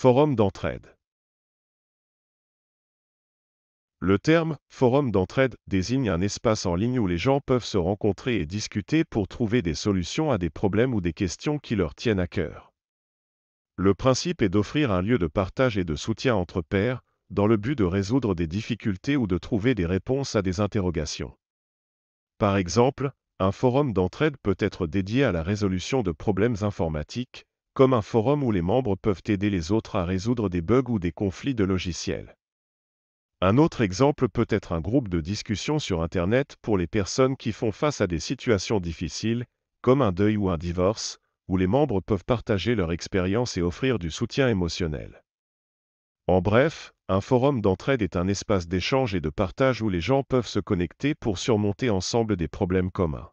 Forum d'entraide. Le terme forum d'entraide désigne un espace en ligne où les gens peuvent se rencontrer et discuter pour trouver des solutions à des problèmes ou des questions qui leur tiennent à cœur. Le principe est d'offrir un lieu de partage et de soutien entre pairs, dans le but de résoudre des difficultés ou de trouver des réponses à des interrogations. Par exemple, un forum d'entraide peut être dédié à la résolution de problèmes informatiques, comme un forum où les membres peuvent aider les autres à résoudre des bugs ou des conflits de logiciels. Un autre exemple peut être un groupe de discussion sur Internet pour les personnes qui font face à des situations difficiles, comme un deuil ou un divorce, où les membres peuvent partager leur expérience et offrir du soutien émotionnel. En bref, un forum d'entraide est un espace d'échange et de partage où les gens peuvent se connecter pour surmonter ensemble des problèmes communs.